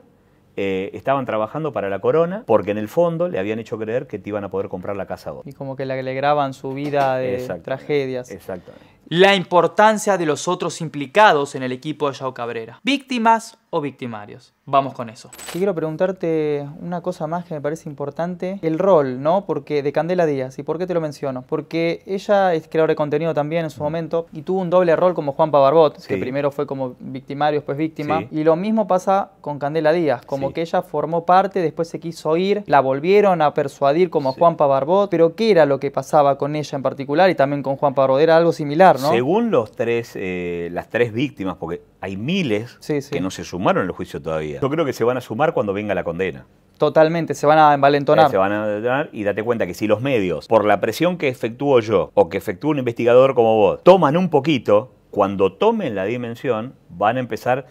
eh, estaban trabajando para la corona porque en el fondo le habían hecho creer que te iban a poder comprar la casa a Y como que le alegraban su vida de tragedias. Exactamente. La importancia de los otros implicados en el equipo de Yao Cabrera. Víctimas o victimarios. Vamos con eso. Te quiero preguntarte una cosa más que me parece importante, el rol, ¿no? Porque de Candela Díaz, ¿y por qué te lo menciono? Porque ella es creadora de contenido también en su momento y tuvo un doble rol como Juan Pabarbot, que primero fue como victimario, después víctima, y lo mismo pasa con Candela Díaz, como que ella formó parte, después se quiso ir, la volvieron a persuadir como Juan Pabarbot, pero ¿qué era lo que pasaba con ella en particular y también con Juan Pabarbot? Era algo similar, ¿no? Según los tres, eh, las tres víctimas, porque hay miles que no se sumaron sumaron el juicio todavía. Yo creo que se van a sumar cuando venga la condena. Totalmente, se van a envalentonar. Eh, se van a envalentonar y date cuenta que si los medios, por la presión que efectúo yo o que efectúa un investigador como vos, toman un poquito, cuando tomen la dimensión, van a empezar,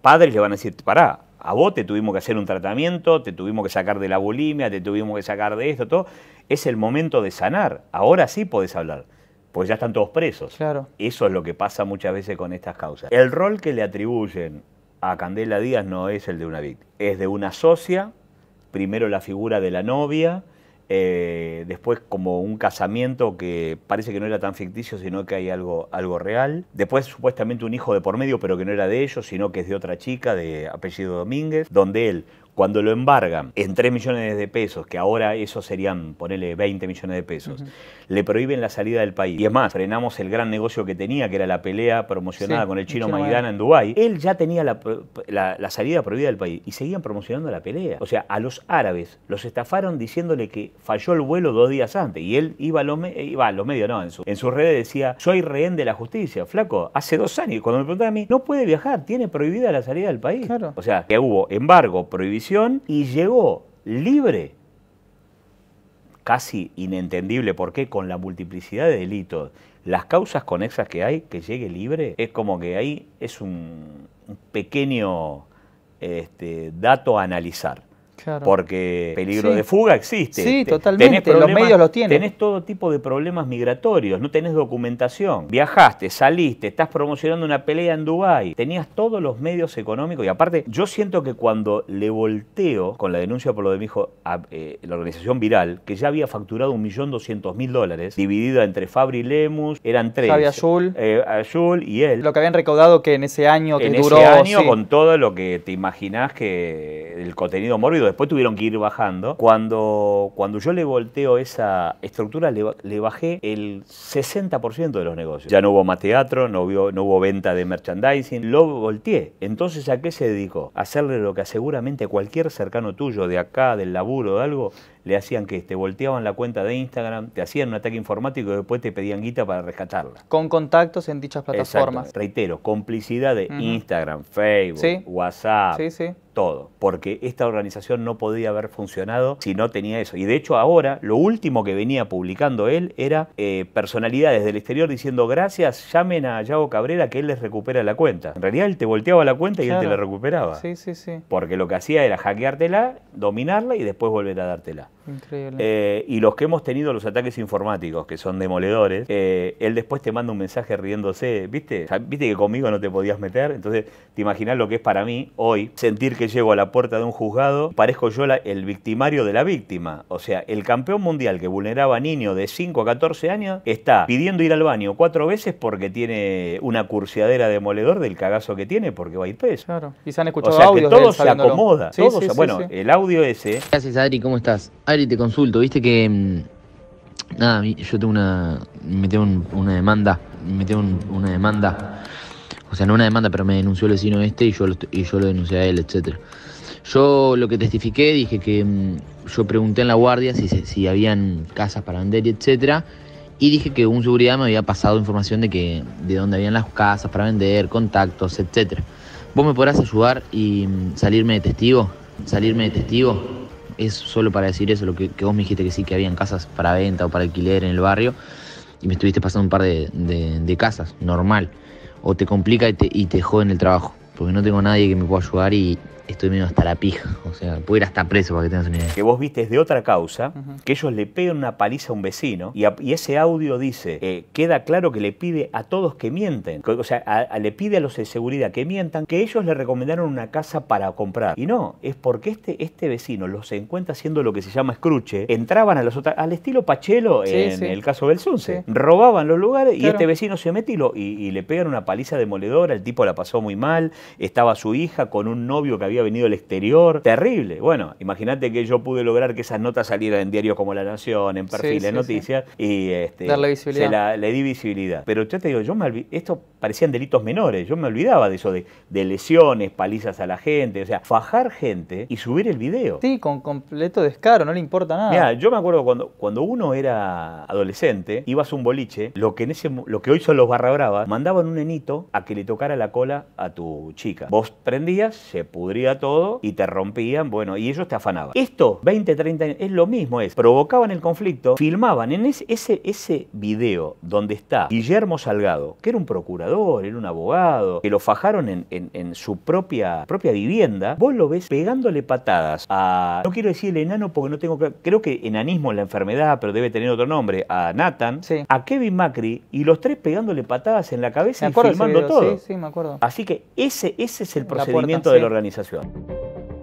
padres le van a decir, pará, a vos te tuvimos que hacer un tratamiento, te tuvimos que sacar de la bulimia, te tuvimos que sacar de esto, todo. Es el momento de sanar, ahora sí podés hablar pues ya están todos presos. Claro. Eso es lo que pasa muchas veces con estas causas. El rol que le atribuyen a Candela Díaz no es el de una víctima, es de una socia, primero la figura de la novia, eh, después como un casamiento que parece que no era tan ficticio, sino que hay algo, algo real. Después supuestamente un hijo de por medio, pero que no era de ellos, sino que es de otra chica de apellido Domínguez, donde él cuando lo embargan en 3 millones de pesos, que ahora eso serían, ponele 20 millones de pesos, le prohíben la salida del país. Y es más, frenamos el gran negocio que tenía, que era la pelea promocionada con el chino Maidana en Dubái. Él ya tenía la, salida prohibida del país y seguían promocionando la pelea. O sea, a los árabes los estafaron diciéndole que falló el vuelo dos días antes y él iba a los, iba medios, no, en, su, en sus redes decía, soy rehén de la justicia, flaco, hace dos años. Cuando me preguntaron a mí, no puede viajar, tiene prohibida la salida del país. O sea, que hubo embargo, prohibición y llegó libre, casi inentendible por qué, con la multiplicidad de delitos, las causas conexas que hay, que llegue libre, es como que ahí es un, pequeño este, dato a analizar. Porque peligro de fuga existe. Sí, totalmente. los medios lo tienen. Tenés todo tipo de problemas migratorios, no tenés documentación. Viajaste, saliste, estás promocionando una pelea en Dubái. Tenías todos los medios económicos y aparte, yo siento que cuando le volteo con la denuncia por lo de mi hijo a eh, la organización viral, que ya había facturado 1.200.000 dólares, dividida entre Fabri Lemus, eran tres. Fabi eh, Azul. y él. Lo que habían recaudado que en ese año en ese año, con todo lo que te imaginás que el contenido mórbido después tuvieron que ir bajando. Cuando, cuando yo le volteo esa estructura, le, bajé el 60% de los negocios. Ya no hubo más teatro, no hubo, no hubo venta de merchandising, lo volteé. Entonces, ¿a qué se dedicó? A hacerle lo que seguramente cualquier cercano tuyo, de acá, del laburo, de algo, le hacían que te volteaban la cuenta de Instagram, te hacían un ataque informático y después te pedían guita para rescatarla. Con contactos en dichas plataformas. Reitero, complicidad de Instagram, Facebook, WhatsApp, todo. Porque esta organización no podía haber funcionado si no tenía eso. Y de hecho ahora lo último que venía publicando él era eh, personalidades del exterior diciendo gracias, llamen a Yago Cabrera que él les recupera la cuenta. En realidad él te volteaba la cuenta y él te la recuperaba. Sí, sí, sí. Porque lo que hacía era hackeártela, dominarla y después volver a dártela. Increíble. Eh, y los que hemos tenido los ataques informáticos, que son demoledores, eh, él después te manda un mensaje riéndose, ¿viste? ¿Viste que conmigo no te podías meter? Entonces, te imaginas lo que es para mí hoy sentir que llego a la puerta de un juzgado, parezco yo el victimario de la víctima. O sea, el campeón mundial que vulneraba a niños de 5 a 14 años está pidiendo ir al baño cuatro veces porque tiene una cursiadera demoledor del cagazo que tiene porque va a ir peso. Claro. Y se han escuchado o sea, audios que todo se acomoda. Sí, bueno, el audio ese. Gracias, Adri, ¿cómo estás? y te consulto, viste que. Mm, nada, yo tengo una. Me tengo una demanda. Me tengo una demanda. O sea, no una demanda, pero me denunció el vecino este y yo, yo lo denuncié a él, etc Yo lo que testifiqué, dije que mm, yo pregunté en la guardia si, si habían casas para vender y etcétera. Y dije que un seguridad me había pasado información de que de dónde habían las casas para vender, contactos, etc ¿Vos me podrás ayudar y mm, salirme de testigo? ¿Salirme de testigo? es solo para decir eso, lo que, vos me dijiste que sí, que habían casas para venta o para alquiler en el barrio y me estuviste pasando un par de, casas, normal. O te complica y te, y te joden el trabajo, porque no tengo nadie que me pueda ayudar y, estoy medio hasta la pija. O sea, puedo ir hasta preso para que tengas una idea. Que vos viste es de otra causa, que ellos le pegan una paliza a un vecino y, ese audio dice, eh, queda claro que le pide a todos que mienten. o sea, le pide a los de seguridad que mientan que ellos le recomendaron una casa para comprar. Y no, es porque este, este vecino los encuentra haciendo lo que se llama escruche. Entraban a los otros, al estilo Pachelo en el caso del Sunce. Robaban los lugares y este vecino se mete y, y le pegan una paliza demoledora. El tipo la pasó muy mal. Estaba su hija con un novio que había venido al exterior. Terrible. Bueno, imagínate que yo pude lograr que esas notas salieran en diarios como La Nación, en perfil, de noticias, y este, Darle visibilidad. la, le di visibilidad. Pero yo te digo, yo me esto parecían delitos menores, yo me olvidaba de eso, de, lesiones, palizas a la gente, o sea, fajar gente y subir el video. Sí, con completo descaro, no le importa nada. Mira, yo me acuerdo cuando, cuando uno era adolescente, ibas a un boliche, lo que, en ese, lo que hoy son los barra mandaban un nenito a que le tocara la cola a tu chica. Vos prendías, se pudría todo y te rompían, bueno, y ellos te afanaban. Esto, 20, 30 años, es lo mismo, es, provocaban el conflicto, filmaban en ese, ese, ese video donde está Guillermo Salgado, que era un procurador, era un abogado, que lo fajaron en, su propia, propia vivienda, vos lo ves pegándole patadas a, no quiero decir el enano porque no tengo, creo que enanismo es la enfermedad, pero debe tener otro nombre, a Nathan, a Kevin Macri, y los tres pegándole patadas en la cabeza y filmando todo. Sí, sí, me acuerdo. Así que ese, ese es el procedimiento de la organización. Rica.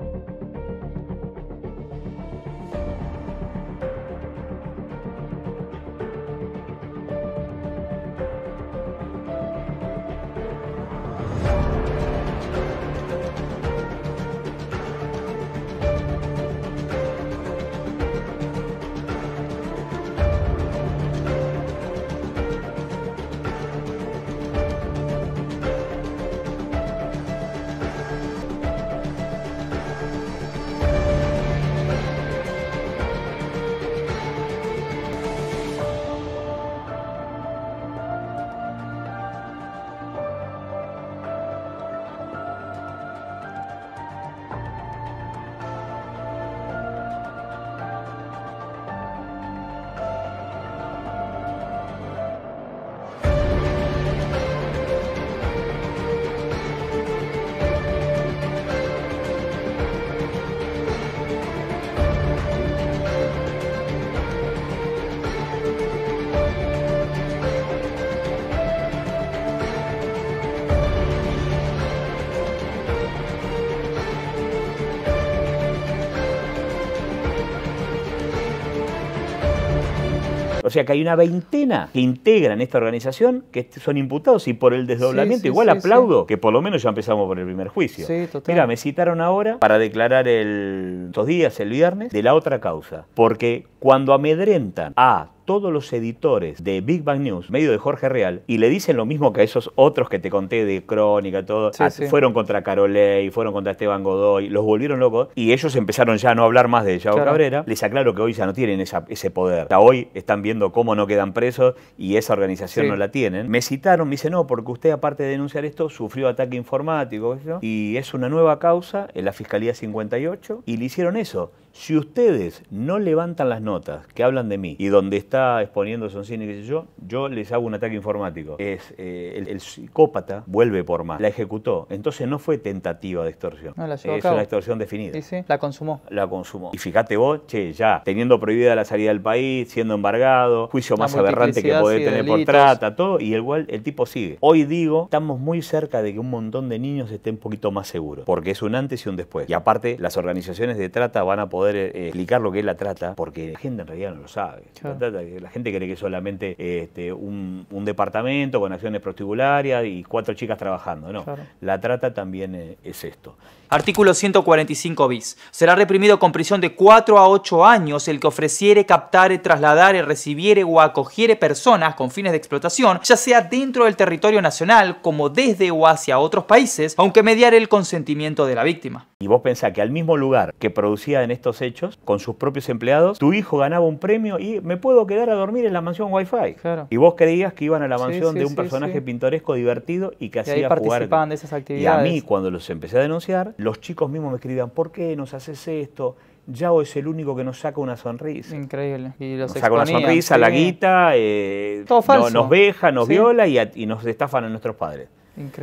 O sea que hay una veintena que integran esta organización que son imputados y por el desdoblamiento igual aplaudo que por lo menos ya empezamos por el primer juicio. Mira, me citaron ahora para declarar el, estos días, el viernes, de la otra causa, porque cuando amedrentan a todos los editores de Big Bang News, medio de Jorge Real, y le dicen lo mismo que a esos otros que te conté de Crónica, todo. Fueron contra Carolei, fueron contra Esteban Godoy, los volvieron locos. Y ellos empezaron ya a no hablar más de ella. Cabrera. Les aclaro que hoy ya no tienen ese poder. Hasta hoy están viendo cómo no quedan presos y esa organización no la tienen. Me citaron, me dicen, no, porque usted, aparte de denunciar esto, sufrió ataque informático. Y es una nueva causa en la Fiscalía 58 y le hicieron eso. Si ustedes no levantan las notas que hablan de mí y donde está exponiendo Soncini, qué sé yo, yo les hago un ataque informático. Es eh, el, psicópata vuelve por más. La ejecutó. Entonces no fue tentativa de extorsión. No, la llevó es una extorsión definida. Sí, sí, la consumó. La consumó. Y fíjate vos, che, ya, teniendo prohibida la salida del país, siendo embargado, juicio más aberrante que puede tener por trata, todo, y igual el tipo sigue. Hoy digo, estamos muy cerca de que un montón de niños estén un poquito más seguros, porque es un antes y un después. Y aparte, las organizaciones de trata van a poder eh, explicar lo que es la trata, porque la gente en realidad no lo sabe. La, gente cree que es solamente este, un, departamento con acciones prostibularias y cuatro chicas trabajando. No, la trata también eh, es esto. Artículo 145 bis. Será reprimido con prisión de 4 a 8 años el que ofreciere, captare, trasladare, recibiere o acogiere personas con fines de explotación, ya sea dentro del territorio nacional como desde o hacia otros países, aunque mediar el consentimiento de la víctima. Y vos pensás que al mismo lugar que producía en estos hechos, con sus propios empleados, tu hijo ganaba un premio y me puedo quedar a dormir en la mansión Wi-Fi. Y vos creías que iban a la mansión de un personaje pintoresco, divertido y que hacía de esas actividades. Y a mí, cuando los empecé a denunciar, los chicos mismos me escribían, ¿por qué nos haces esto? Yao es el único que nos saca una sonrisa. Increíble. Y nos saca una sonrisa, la guita, eh, nos veja, nos viola y, y, nos estafan a nuestros padres.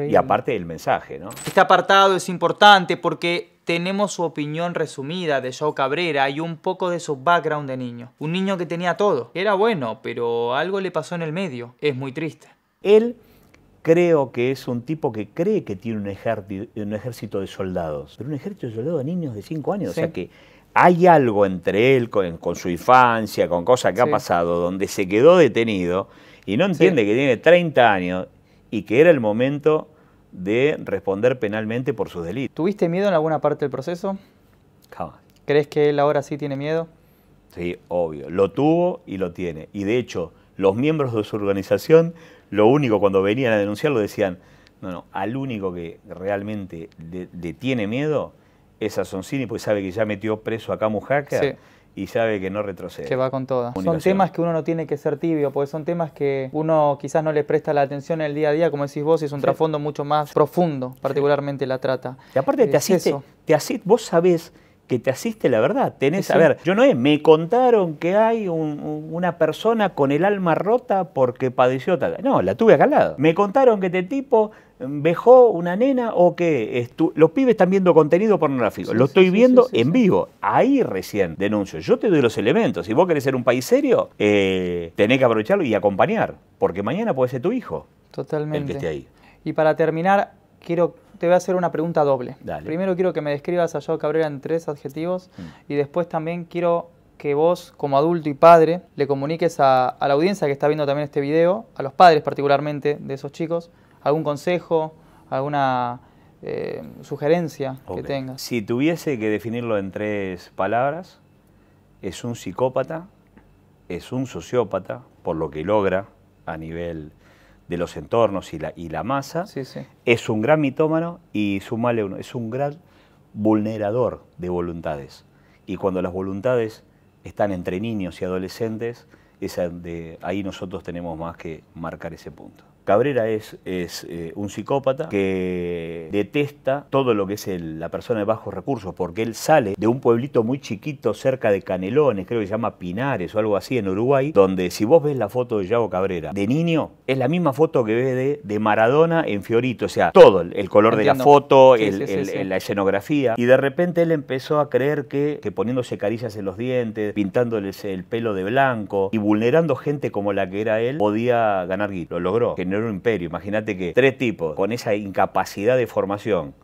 Y aparte el mensaje, ¿no? Este apartado es importante porque tenemos su opinión resumida de Joe Cabrera y un poco de su background de niño. Un niño que tenía todo, era bueno, pero algo le pasó en el medio. Es muy triste. Él creo que es un tipo que cree que tiene un, ejército de soldados, pero un ejército de soldados de niños de 5 años, o sea que hay algo entre él con, su infancia, con cosas que ha pasado, donde se quedó detenido y no entiende que tiene 30 años y que era el momento de responder penalmente por sus delitos. ¿Tuviste miedo en alguna parte del proceso? Jamás. ¿Crees que él ahora sí tiene miedo? Sí, obvio. Lo tuvo y lo tiene. Y de hecho, los miembros de su organización, lo único cuando venían a denunciarlo decían, no, no, al único que realmente le, tiene miedo es a Soncini, porque sabe que ya metió preso acá a Mujaca. Sí y sabe que no retrocede. Que va con todas Son temas que uno no tiene que ser tibio, porque son temas que uno quizás no le presta la atención en el día a día, como decís vos, y es un trasfondo mucho más profundo, particularmente la trata. Y aparte te asiste, te vos sabés que te asiste la verdad. Tenés, a ver, yo no es, me contaron que hay una persona con el alma rota porque padeció tal. No, la tuve acá al lado. Me contaron que este tipo vejó una nena o qué? los pibes están viendo contenido pornográfico. lo estoy viendo en vivo. Ahí recién denuncio. Yo te doy los elementos. Si vos querés ser un país serio, eh, tenés que aprovecharlo y acompañar. Porque mañana puede ser tu hijo. Totalmente. El que esté ahí. Y para terminar, quiero te voy a hacer una pregunta doble. Primero quiero que me describas a Yo Cabrera en tres adjetivos mm. y después también quiero que vos, como adulto y padre, le comuniques a la audiencia que está viendo también este video, a los padres particularmente de esos chicos, algún consejo, alguna eh, sugerencia que tenga. Si tuviese que definirlo en tres palabras, es un psicópata, es un sociópata, por lo que logra a nivel de los entornos y la, y la masa, es un gran mitómano y sumale uno, es un gran vulnerador de voluntades. Y cuando las voluntades están entre niños y adolescentes, ahí nosotros tenemos más que marcar ese punto. Cabrera es, es eh, un psicópata que detesta todo lo que es la persona de bajos recursos, porque él sale de un pueblito muy chiquito cerca de Canelones, creo que se llama Pinares o algo así en Uruguay, donde si vos ves la foto de Yago Cabrera de niño, es la misma foto que ves de, Maradona en Fiorito, o sea, todo, el, color de la foto, la escenografía, y de repente él empezó a creer que, poniéndose carillas en los dientes, pintándoles el pelo de blanco y vulnerando gente como la que era él, podía ganar guito Lo logró, un imperio. Imagínate que tres tipos con esa incapacidad de formación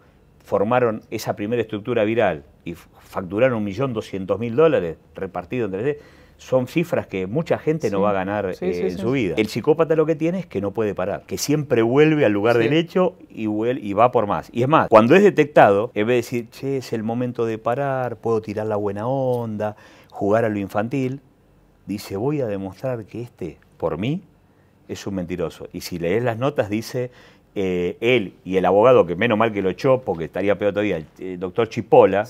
formaron esa primera estructura viral y facturaron mil dólares repartido entre... Son cifras que mucha gente no va a ganar eh, en su vida. El psicópata lo que tiene es que no puede parar, que siempre vuelve al lugar del hecho y, y va por más. Y es más, cuando es detectado, en vez de decir, che, es el momento de parar, puedo tirar la buena onda, jugar a lo infantil, dice, voy a demostrar que este, por mí, es un mentiroso. Y si lees las notas dice eh, él y el abogado, que menos mal que lo echó, porque estaría peor todavía, el eh, doctor Chipola,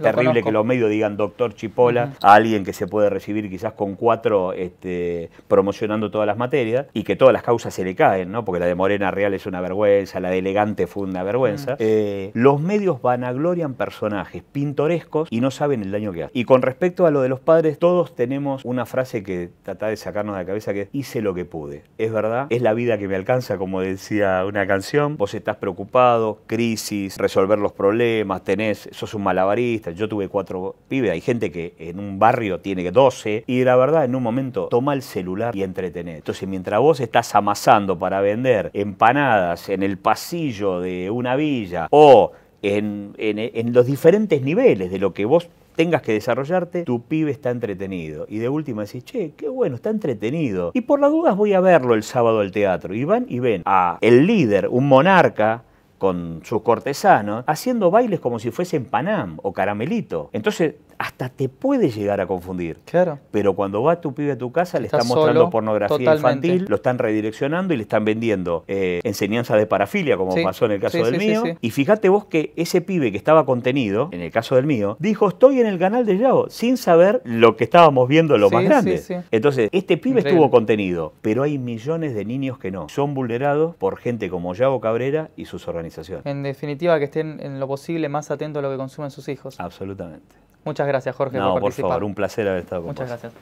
terrible que los medios digan doctor Chipola, a alguien que se puede recibir quizás con cuatro este, promocionando todas las materias y que todas las causas se le caen, ¿no? porque la de Morena Real es una vergüenza, la de Elegante fue una vergüenza. Mm. Eh, los medios vanaglorian personajes pintorescos y no saben el daño que hacen. Y con respecto a lo de los padres, todos tenemos una frase que trata de sacarnos de la cabeza que es, hice lo que pude. Es verdad, es la vida que me alcanza, como decía una canción, vos estás preocupado, crisis, resolver los problemas, tenés, sos un malabarista, yo tuve cuatro pibes, hay gente que en un barrio tiene 12 y la verdad en un momento toma el celular y entretenés. Entonces mientras vos estás amasando para vender empanadas en el pasillo de una villa o en, en, en, los diferentes niveles de lo que vos tengas que desarrollarte, tu pibe está entretenido. Y de última decís, che, qué bueno, está entretenido. Y por las dudas voy a verlo el sábado al teatro. Y van y ven a el líder, un monarca, con su cortesano haciendo bailes como si fuesen Panam o Caramelito. Entonces, hasta te puede llegar a confundir. Claro. Pero cuando va tu pibe a tu casa, le están mostrando pornografía infantil, lo están redireccionando y le están vendiendo eh, enseñanzas de parafilia, como pasó en el caso del mío. Y fíjate vos que ese pibe que estaba contenido, en el caso del mío, dijo, estoy en el canal de Yago, sin saber lo que estábamos viendo lo más grande. Entonces, este pibe estuvo contenido, pero hay millones de niños que no. Son vulnerados por gente como Yago Cabrera y sus organizaciones. En definitiva, que estén en lo posible más atentos a lo que consumen sus hijos. Absolutamente. Muchas gracias, Jorge, no, por, favor, un placer haber estado con Muchas gracias.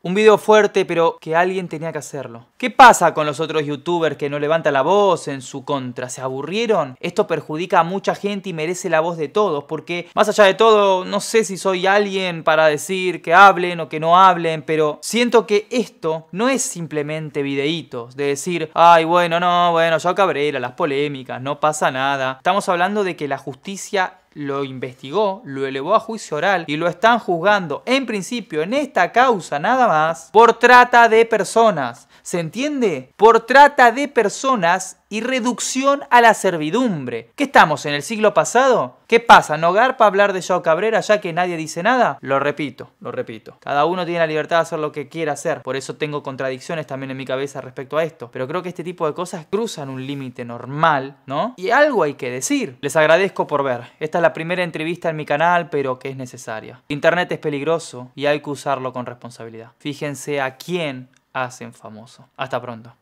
Un video fuerte, pero que alguien tenía que hacerlo. ¿Qué pasa con los otros youtubers que no levantan la voz en su contra? ¿Se aburrieron? Esto perjudica a mucha gente y merece la voz de todos, porque más allá de todo, no sé si soy alguien para decir que hablen o que no hablen, pero siento que esto no es simplemente videitos de decir, ay, bueno, no, bueno, yo cabrera, las polémicas, no pasa nada. Estamos hablando de que la justicia lo investigó, lo elevó a juicio oral y lo están juzgando en principio en esta causa nada más por trata de personas. ¿Se entiende? Por trata de personas y reducción a la servidumbre. ¿Qué estamos en el siglo pasado? ¿Qué pasa? ¿No garpa hablar de Yao Cabrera ya que nadie dice nada? Lo repito, lo repito. Cada uno tiene la libertad de hacer lo que quiera hacer. Por eso tengo contradicciones también en mi cabeza respecto a esto. Pero creo que este tipo de cosas cruzan un límite normal, ¿no? Y algo hay que decir. Les agradezco por ver. Esta es la primera entrevista en mi canal, pero que es necesaria. Internet es peligroso y hay que usarlo con responsabilidad. Fíjense a quién hacen famoso. Hasta pronto.